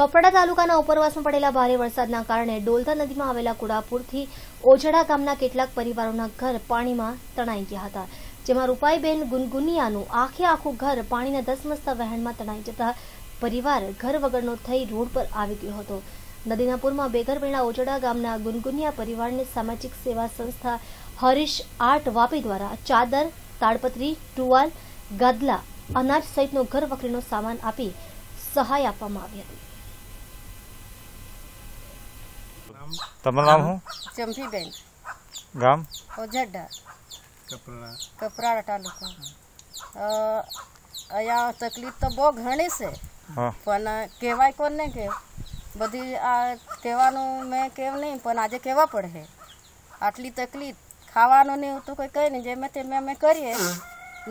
કફડા તાલુકાના ઉપરવાસમાં પડેલા ભારે વરસાદના કારણે ડોલતા નદીમાં આવેલા કુડાપુરથી ઓજડા ગામના કેટલાક પરિવારોના ઘર પાણીમાં તણાઈ ગયા હતા જેમાં રૂપાઈબેન ગુનગુનિયાનું આખે આખું ઘર પાણીના ધસમસતા વહેણમાં તણાઈ જતા પરિવાર ઘર વગરનો થઈ રોડ પર આવી ગયો હતો નદીના પૂરમાં બેઘર પેણા ઓજડા ગામના ગુનગુનિયા પરિવારને સામાજિક સેવા સંસ્થા હરીશ આર્ટ વાપી દ્વારા ચાદર તાડપત્રી ટુવાલ ગાદલા અનાજ સહિતનો ઘર વખરીનો સામાન આપી સહાય આપવામાં આવી હતી તમારું નામ શું ચંપીબેન ગામ ઓજડા કપરાડા કપરાડા તાલુકો અહીંયા તકલીફ તો બહુ ઘણી છે પણ કહેવાય કોને કે બધી આ કહેવાનું મેં કેવ નહીં પણ આજે કહેવા પડે આટલી તકલીફ ખાવાનું ને એવું તો કોઈ કંઈ નહીં જેમે તેમે અમે કરીએ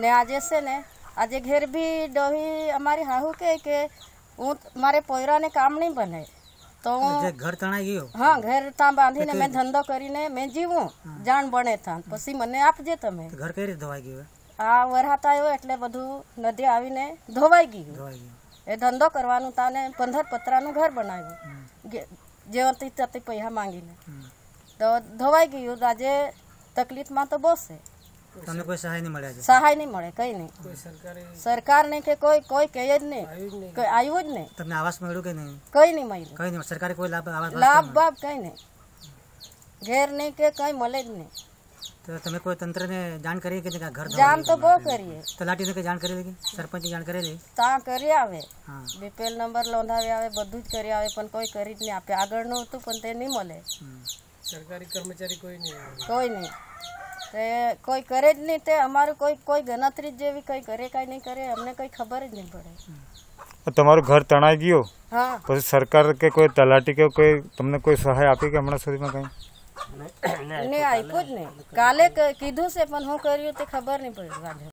ને આજે છે ને આજે ઘેર બી ડોહી અમારી હાહુ કહે કે હું મારે પોયરાને કામ નહીં બનાય તો મને ઘર તણાઈ ગયું હા ઘર તા બાંધીને મે ધંધો કરીને મે જીવું જાન બને થા પછી મને આફજે તમે ઘર કરી ધોવાઈ ગયું હા વર હતા એટલે બધું નદી આવીને ધોવાઈ ગયું એ ધંધો કરવાનું તાને પંદર પતરાનું ઘર બનાવ્યું જેવરતી તતે પૈહા માંગીને તો ધોવાઈ ગયું આજે તકલીફમાં તો બસ તમને કોઈ સહાય ન મળ્યા છે સહાય ન મળે કઈ નઈ કોઈ સરકારી સરકારને કે કોઈ કોઈ કઈ જ નઈ કઈ આયો જ નઈ તમને આવાસ મળ્યો કે નઈ કઈ નઈ મળ્યો કઈ નઈ સરકારી કોઈ લાભ આવાસ લાભ લાભ કઈ નઈ ઘર નઈ કે કઈ મળે જ નઈ તો તમને કોઈ તંત્રને જાણ કરી કે કે ઘર જાણ તો બહુ કરીએ તો લાટી તો જાણ કરેલી છે સરપંચી જાણ કરેલી તા કરી આવે હા બે પહેલ નંબર લોંધા આવે બધું જ કરી આવે પણ કોઈ કરી જ નઈ આપે આગળ નહોતું પણ તે નઈ મળે સરકારી કર્મચારી કોઈ નઈ કોઈ નઈ તે કોઈ કરે જ નહી તે અમાર કોઈ કોઈ ગનત્રી જેવી કોઈ ઘરે કઈ ન કરે અમને કઈ ખબર જ ન પડે તમારો ઘર તણાઈ ગયો હા પછી સરકાર કે કોઈ તલાટી કે કોઈ તમને કોઈ સહાય આપી કે હમણા સુધીમાં કઈ ના એ આઈયો જ નહી કાલે કીધું સે પણ હું કર્યું તે ખબર ન પડે